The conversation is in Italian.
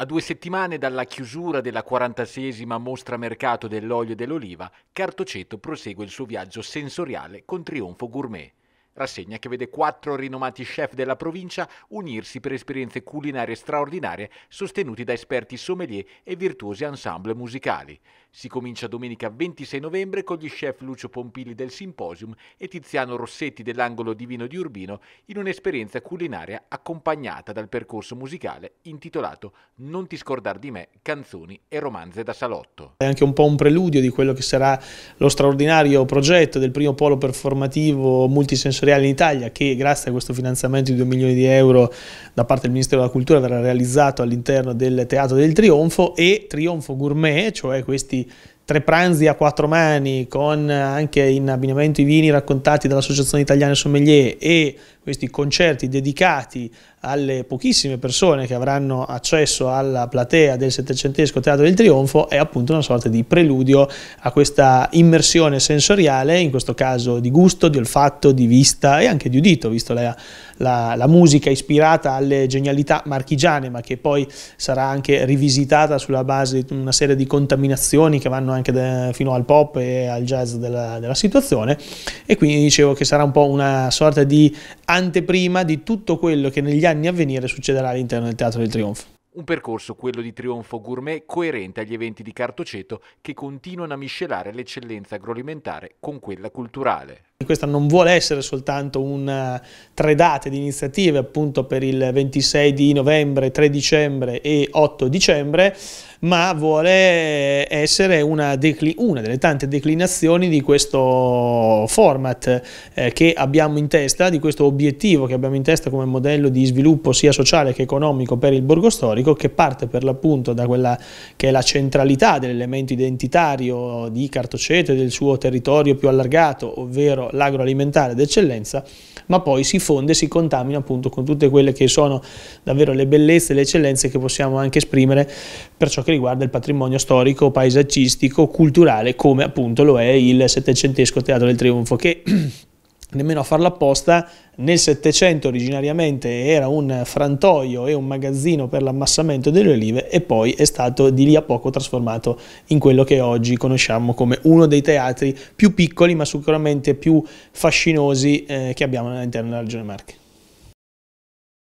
A due settimane dalla chiusura della 46esima mostra mercato dell'olio e dell'oliva, Cartoceto prosegue il suo viaggio sensoriale con Trionfo Gourmet rassegna che vede quattro rinomati chef della provincia unirsi per esperienze culinarie straordinarie sostenuti da esperti sommelier e virtuosi ensemble musicali. Si comincia domenica 26 novembre con gli chef Lucio Pompili del Simposium e Tiziano Rossetti dell'Angolo Divino di Urbino in un'esperienza culinaria accompagnata dal percorso musicale intitolato Non ti scordar di me, canzoni e romanze da salotto. È anche un po' un preludio di quello che sarà lo straordinario progetto del primo polo performativo multisensoriale Creale in Italia che grazie a questo finanziamento di 2 milioni di euro da parte del Ministero della Cultura verrà realizzato all'interno del Teatro del Trionfo e Trionfo Gourmet, cioè questi tre pranzi a quattro mani con eh, anche in abbinamento i vini raccontati dall'Associazione Italiana Sommelier e questi concerti dedicati alle pochissime persone che avranno accesso alla platea del settecentesco Teatro del Trionfo è appunto una sorta di preludio a questa immersione sensoriale, in questo caso di gusto, di olfatto, di vista e anche di udito, visto la, la, la musica ispirata alle genialità marchigiane ma che poi sarà anche rivisitata sulla base di una serie di contaminazioni che vanno a anche de, fino al pop e al jazz della, della, situazione e quindi dicevo che sarà un po' una sorta di anteprima di tutto quello che negli anni a venire succederà all'interno del Teatro del Trionfo. Un percorso, quello di Trionfo Gourmet, coerente agli eventi di Cartoceto che continuano a miscelare l'eccellenza agroalimentare con quella culturale questa non vuole essere soltanto un eh, tre date di iniziative appunto per il 26 di novembre, 3 dicembre e 8 dicembre, ma vuole essere una, una delle tante declinazioni di questo format eh, che abbiamo in testa, di questo obiettivo che abbiamo in testa come modello di sviluppo sia sociale che economico per il borgo storico, che parte per l'appunto da quella che è la centralità dell'elemento identitario di Cartoceto e del suo territorio più allargato, ovvero l'agroalimentare d'eccellenza, ma poi si fonde, si contamina appunto con tutte quelle che sono davvero le bellezze, le eccellenze che possiamo anche esprimere per ciò che riguarda il patrimonio storico, paesaggistico, culturale, come appunto lo è il settecentesco Teatro del Trionfo, che nemmeno a farla apposta, nel Settecento originariamente era un frantoio e un magazzino per l'ammassamento delle olive e poi è stato di lì a poco trasformato in quello che oggi conosciamo come uno dei teatri più piccoli ma sicuramente più fascinosi eh, che abbiamo all'interno della regione Marche.